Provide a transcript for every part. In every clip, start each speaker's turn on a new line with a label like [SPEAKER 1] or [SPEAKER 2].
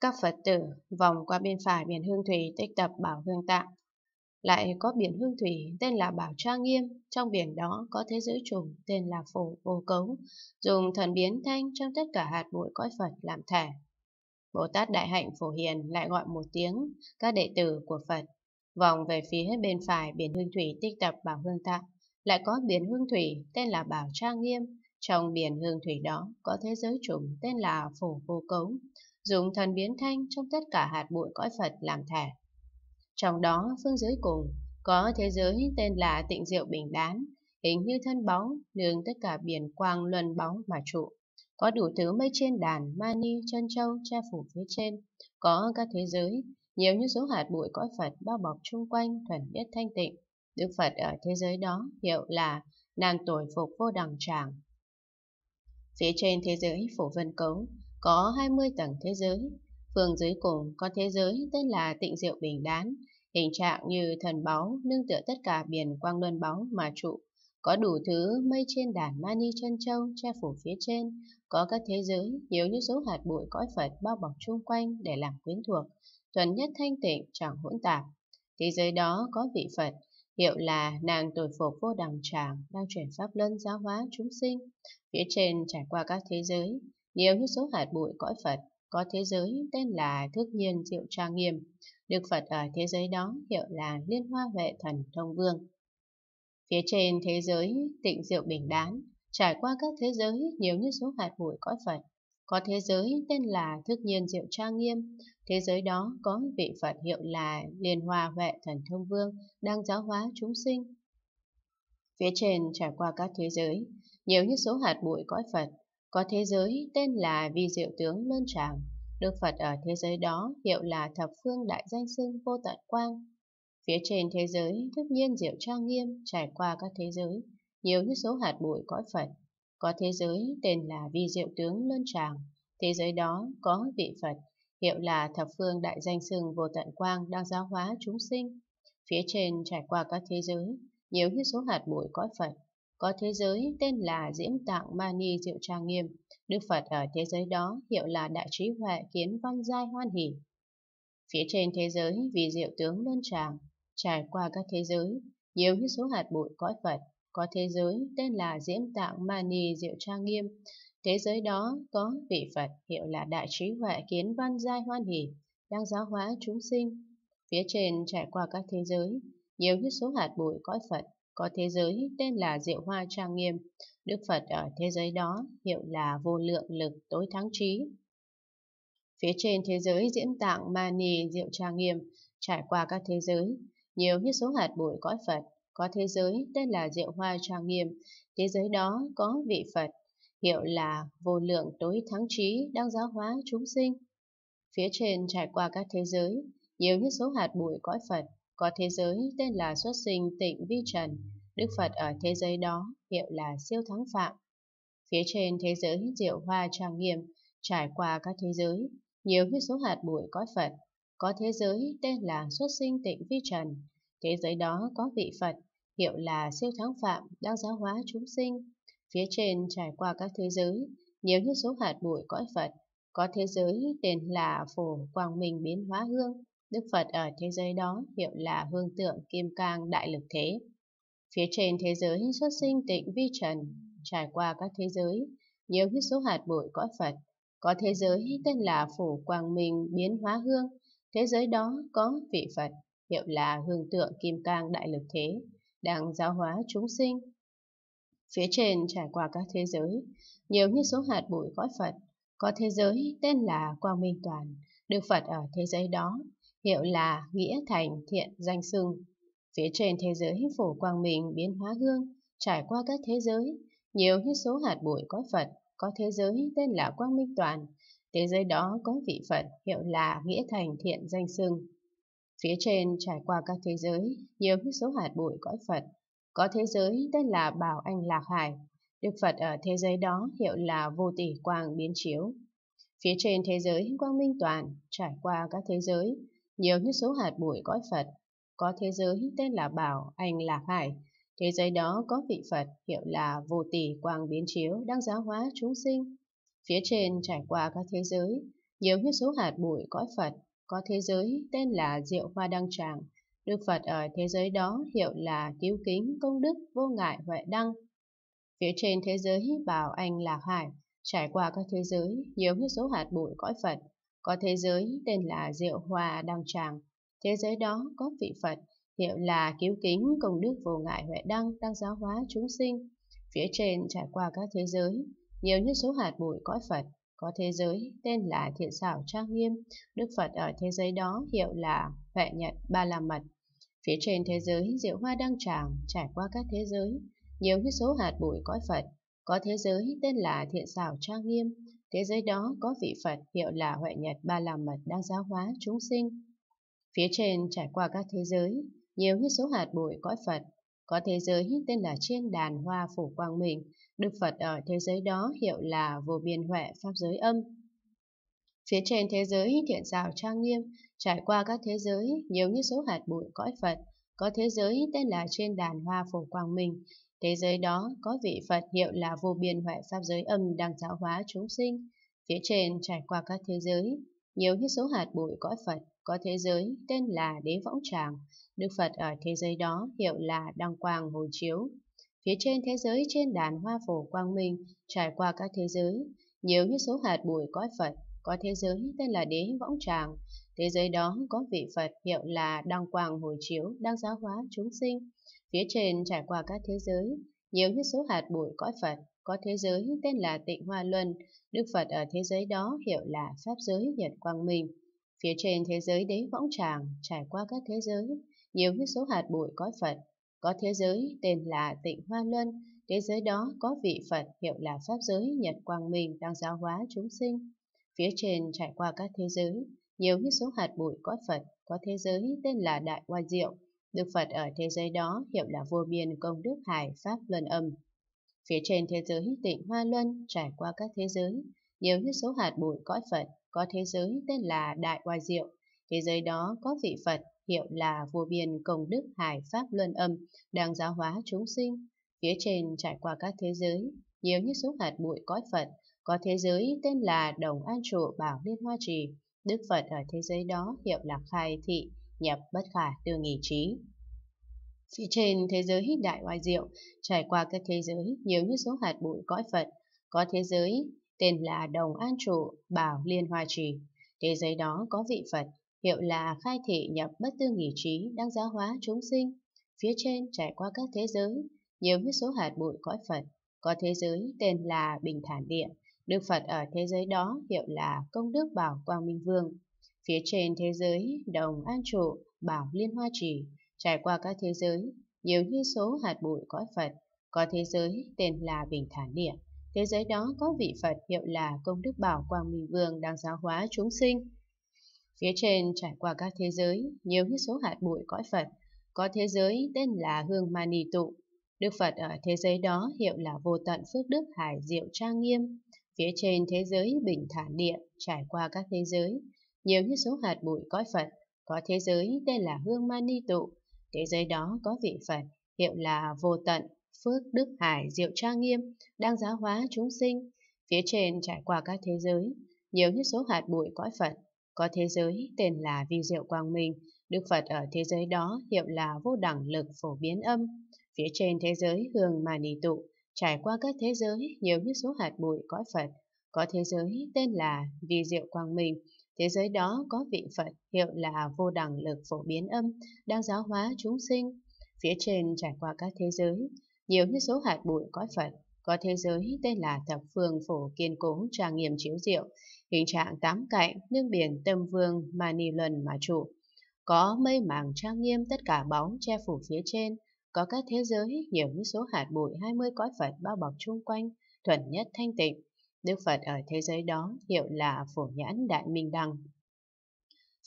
[SPEAKER 1] Các Phật tử vòng qua bên phải biển Hương Thủy tích tập Bảo Hương Tạng. Lại có biển Hương Thủy tên là Bảo Trang Nghiêm, trong biển đó có thế giới trùng tên là Phổ Vô Cấu, dùng thần biến thanh trong tất cả hạt bụi cõi Phật làm thẻ Bồ Tát Đại Hạnh Phổ Hiền lại gọi một tiếng các đệ tử của Phật vòng về phía bên phải biển Hương Thủy tích tập Bảo Hương Tạng. Lại có biển Hương Thủy tên là Bảo Trang Nghiêm, trong biển hương thủy đó có thế giới trùng tên là phổ vô cấu dùng thần biến thanh trong tất cả hạt bụi cõi Phật làm thẻ. Trong đó, phương dưới cùng, có thế giới tên là tịnh diệu bình đán, hình như thân bóng, nương tất cả biển quang luân bóng mà trụ. Có đủ thứ mây trên đàn, mani, chân châu, che phủ phía trên. Có các thế giới, nhiều như số hạt bụi cõi Phật bao bọc chung quanh thuần nhất thanh tịnh. Đức Phật ở thế giới đó hiệu là nàng tuổi phục vô đẳng tràng. Phía trên thế giới phổ vân cấu, có 20 tầng thế giới. Phương dưới cùng có thế giới tên là tịnh diệu bình đán, hình trạng như thần báu nương tựa tất cả biển quang luân báu mà trụ. Có đủ thứ mây trên đàn Mani chân châu che phủ phía trên, có các thế giới nhiều như số hạt bụi cõi Phật bao bọc chung quanh để làm quyến thuộc, thuần nhất thanh tịnh chẳng hỗn tạp. Thế giới đó có vị Phật, hiệu là nàng tuổi phổ vô đằng tràng đang chuyển pháp luân giáo hóa chúng sinh. Phía trên trải qua các thế giới, nhiều như số hạt bụi cõi Phật có thế giới tên là thức Nhiên Diệu Trang Nghiêm, được Phật ở thế giới đó hiệu là Liên Hoa Vệ Thần Thông Vương. Phía trên thế giới tịnh diệu bình đán, trải qua các thế giới nhiều như số hạt bụi cõi Phật, có thế giới tên là Thức Nhiên Diệu Trang Nghiêm, thế giới đó có vị Phật hiệu là Liên Hoa Vệ Thần Thông Vương đang giáo hóa chúng sinh. Phía trên trải qua các thế giới, nhiều như số hạt bụi cõi Phật, có thế giới tên là Vi Diệu Tướng Luân Tràng, Đức Phật ở thế giới đó hiệu là Thập Phương Đại Danh Xưng Vô Tận Quang. Phía trên thế giới, tất nhiên diệu trang nghiêm trải qua các thế giới, nhiều như số hạt bụi cõi Phật. Có thế giới tên là Vi Diệu Tướng Luân Tràng, thế giới đó có vị Phật, hiệu là Thập Phương Đại Danh Xưng Vô Tận Quang đang giáo hóa chúng sinh. Phía trên trải qua các thế giới, nhiều như số hạt bụi cõi Phật. Có thế giới tên là Diễm Tạng Mani Diệu Trang Nghiêm, Đức Phật ở thế giới đó hiệu là Đại Trí Huệ Kiến Văn Giai Hoan Hỷ. Phía trên thế giới vì diệu tướng luân tràng, trải qua các thế giới, nhiều như số hạt bụi cõi Phật, có thế giới tên là Diễm Tạng Mani Diệu Trang Nghiêm, Thế giới đó có vị Phật hiệu là Đại Trí Huệ Kiến Văn Giai Hoan Hỷ, đang giáo hóa chúng sinh. Phía trên trải qua các thế giới, nhiều như số hạt bụi cõi Phật có thế giới tên là Diệu Hoa Trang Nghiêm. Đức Phật ở thế giới đó hiệu là vô lượng lực tối thắng trí. Phía trên thế giới diễm tạng Mani Diệu Trang Nghiêm trải qua các thế giới, nhiều như số hạt bụi cõi Phật, có thế giới tên là Diệu Hoa Trang Nghiêm, thế giới đó có vị Phật, hiệu là vô lượng tối thắng trí đang giáo hóa chúng sinh. Phía trên trải qua các thế giới, nhiều như số hạt bụi cõi Phật, có thế giới tên là xuất sinh tịnh vi trần, Đức Phật ở thế giới đó hiệu là siêu thắng phạm. Phía trên thế giới diệu hoa trang nghiêm, trải qua các thế giới, nhiều huyết số hạt bụi cõi Phật, có thế giới tên là xuất sinh tịnh vi trần, thế giới đó có vị Phật, hiệu là siêu thắng phạm đang giáo hóa chúng sinh. Phía trên trải qua các thế giới, nhiều huyết số hạt bụi cõi Phật, có thế giới tên là phổ quang minh biến hóa hương, Đức Phật ở thế giới đó hiệu là hương tượng kim cang đại lực thế. Phía trên thế giới xuất sinh tịnh vi trần, trải qua các thế giới, nhiều hít số hạt bụi cõi Phật. Có thế giới tên là Phủ Quang Minh Biến Hóa Hương, thế giới đó có vị Phật, hiệu là hương tượng kim cang đại lực thế, đang giáo hóa chúng sinh. Phía trên trải qua các thế giới, nhiều như số hạt bụi cõi Phật, có thế giới tên là Quang Minh Toàn, được Phật ở thế giới đó hiệu là Nghĩa Thành Thiện Danh Sưng. Phía trên thế giới phổ quang minh biến hóa gương, trải qua các thế giới, nhiều như số hạt bụi có Phật, có thế giới tên là Quang Minh Toàn, thế giới đó có vị Phật hiệu là Nghĩa Thành Thiện Danh Sưng. Phía trên trải qua các thế giới, nhiều như số hạt bụi cõi Phật, có thế giới tên là Bảo Anh Lạc Hải, Đức Phật ở thế giới đó hiệu là Vô Tỷ Quang Biến Chiếu. Phía trên thế giới Quang Minh Toàn, trải qua các thế giới, nhiều như số hạt bụi cõi Phật. Có thế giới tên là Bảo Anh Lạc Hải, thế giới đó có vị Phật hiệu là Vô Tỷ Quang Biến Chiếu đang giáo hóa chúng sinh. Phía trên trải qua các thế giới, nhiều như số hạt bụi cõi Phật, có thế giới tên là Diệu Hoa Đăng Tràng. Đức Phật ở thế giới đó hiệu là Cứu Kính Công Đức Vô Ngại Huệ Đăng. Phía trên thế giới Bảo Anh Lạc Hải, trải qua các thế giới, nhiều như số hạt bụi cõi Phật, có thế giới tên là Diệu Hòa Đăng Tràng. Thế giới đó có vị Phật, hiệu là cứu kính công đức vô ngại huệ đăng đang giáo hóa chúng sinh. Phía trên trải qua các thế giới, nhiều nhất số hạt bụi cõi Phật. Có thế giới tên là thiện xảo trang nghiêm, Đức Phật ở thế giới đó hiệu là huệ nhật ba la mật. Phía trên thế giới diệu hoa đăng tràng trải qua các thế giới, nhiều như số hạt bụi cõi Phật. Có thế giới tên là thiện xảo trang nghiêm, thế giới đó có vị Phật hiệu là Huệ Nhật Ba La Mật đang giáo hóa chúng sinh. Phía trên trải qua các thế giới, nhiều như số hạt bụi cõi Phật, có thế giới tên là Chiên Đàn Hoa Phủ Quang Minh, Được Phật ở thế giới đó hiệu là Vô Biên Huệ Pháp Giới Âm. Phía trên thế giới thiện rào trang nghiêm, trải qua các thế giới, nhiều như số hạt bụi cõi Phật, có thế giới tên là trên Đàn Hoa phổ Quang Minh, Thế giới đó có vị Phật hiệu là vô biên huệ pháp giới âm đang giáo hóa chúng sinh. Phía trên trải qua các thế giới, nhiều như số hạt bụi cõi Phật, có thế giới tên là Đế Võng Tràng. Đức Phật ở thế giới đó hiệu là Đăng Quang Hồi Chiếu. Phía trên thế giới trên đàn hoa phổ quang minh, trải qua các thế giới, nhiều như số hạt bụi cõi Phật, có thế giới tên là Đế Võng Tràng. Thế giới đó có vị Phật hiệu là Đăng Quang Hồi Chiếu đang giáo hóa chúng sinh. Phía trên trải qua các thế giới, nhiều nhất số hạt bụi cõi Phật, có thế giới tên là Tịnh Hoa Luân, Đức Phật ở thế giới đó hiệu là Pháp giới Nhật Quang Minh. Phía trên thế giới đế võng tràng, trải qua các thế giới, nhiều nhất số hạt bụi cõi Phật, có thế giới tên là Tịnh Hoa Luân, thế giới đó có vị Phật hiệu là Pháp giới Nhật Quang Minh đang giáo hóa chúng sinh. Phía trên trải qua các thế giới, nhiều nhất số hạt bụi cõi Phật, có thế giới tên là Đại Hoa Diệu, Đức Phật ở thế giới đó hiệu là vô biên công đức hải pháp luân âm. Phía trên thế giới tịnh hoa luân trải qua các thế giới, nhiều như số hạt bụi cõi Phật, có thế giới tên là Đại Hoa Diệu. Thế giới đó có vị Phật hiệu là vô biên công đức hải pháp luân âm, đang giáo hóa chúng sinh. Phía trên trải qua các thế giới, nhiều như số hạt bụi cõi Phật, có thế giới tên là Đồng An Trụ Bảo Liên Hoa Trì. Đức Phật ở thế giới đó hiệu là Khai Thị, nhập bất khả tư nghị trí. Phía trên thế giới đại oai diệu, trải qua các thế giới nhiều như số hạt bụi cõi Phật, có thế giới tên là Đồng An Trụ Bảo Liên Hoa Trì. Thế giới đó có vị Phật, hiệu là khai thị nhập bất tư nghỉ trí đang giáo hóa chúng sinh. Phía trên trải qua các thế giới, nhiều như số hạt bụi cõi Phật, có thế giới tên là Bình Thản Địa. Đức Phật ở thế giới đó hiệu là Công Đức Bảo Quang Minh Vương. Phía trên thế giới, đồng an trụ, bảo liên hoa trì, trải qua các thế giới, nhiều như số hạt bụi cõi Phật. Có thế giới tên là Bình Thản Địa. Thế giới đó có vị Phật hiệu là Công Đức Bảo Quang Minh Vương đang giáo hóa chúng sinh. Phía trên trải qua các thế giới, nhiều như số hạt bụi cõi Phật. Có thế giới tên là Hương Mani Tụ. Đức Phật ở thế giới đó hiệu là vô tận phước đức hải diệu trang nghiêm. Phía trên thế giới bình thản địa, trải qua các thế giới, nhiều như số hạt bụi cõi Phật, có thế giới tên là Hương Mani Tụ, thế giới đó có vị Phật, hiệu là Vô Tận, Phước Đức Hải Diệu Trang Nghiêm, đang giáo hóa chúng sinh, phía trên trải qua các thế giới, nhiều như số hạt bụi cõi Phật, có thế giới tên là Vi Diệu Quang Minh, Đức Phật ở thế giới đó hiệu là Vô Đẳng Lực Phổ Biến Âm, phía trên thế giới Hương Mani Tụ, trải qua các thế giới nhiều như số hạt bụi cõi Phật, có thế giới tên là Vi Diệu Quang Minh, Thế giới đó có vị Phật hiệu là vô đẳng lực phổ biến âm, đang giáo hóa chúng sinh. Phía trên trải qua các thế giới, nhiều như số hạt bụi có Phật, có thế giới tên là thập phương phổ kiên cố trang nghiêm chiếu diệu, hình trạng tám cạnh, nương biển tâm vương mà ni luân mà trụ. Có mây màng trang nghiêm tất cả bóng che phủ phía trên, có các thế giới nhiều như số hạt bụi 20 cõi Phật bao bọc chung quanh, thuần nhất thanh tịnh, Đức Phật ở thế giới đó hiệu là Phổ Nhãn Đại Minh Đăng.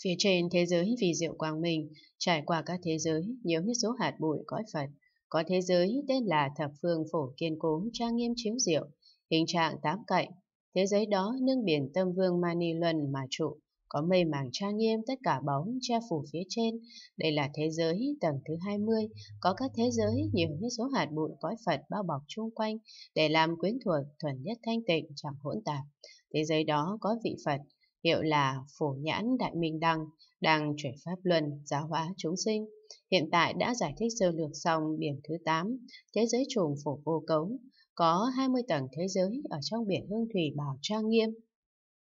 [SPEAKER 1] Phía trên thế giới vì diệu quang minh, trải qua các thế giới nhiều như số hạt bụi cõi Phật, có thế giới tên là Thập Phương Phổ Kiên Cố Trang Nghiêm Chiếu Diệu, hình trạng tám cạnh. Thế giới đó nâng biển Tâm Vương Mani Luân mà trụ, có mây màng trang nghiêm tất cả bóng che phủ phía trên. Đây là thế giới tầng thứ 20, có các thế giới nhiều như số hạt bụi cõi Phật bao bọc chung quanh để làm quyến thuộc thuần nhất thanh tịnh chẳng hỗn tạp. Thế giới đó có vị Phật, hiệu là Phổ Nhãn Đại Minh Đăng, đang chuyển pháp luân, giáo hóa chúng sinh. Hiện tại đã giải thích sơ lược xong biển thứ 8, thế giới trùng phổ vô cấu, có 20 tầng thế giới ở trong biển hương thủy bảo trang nghiêm,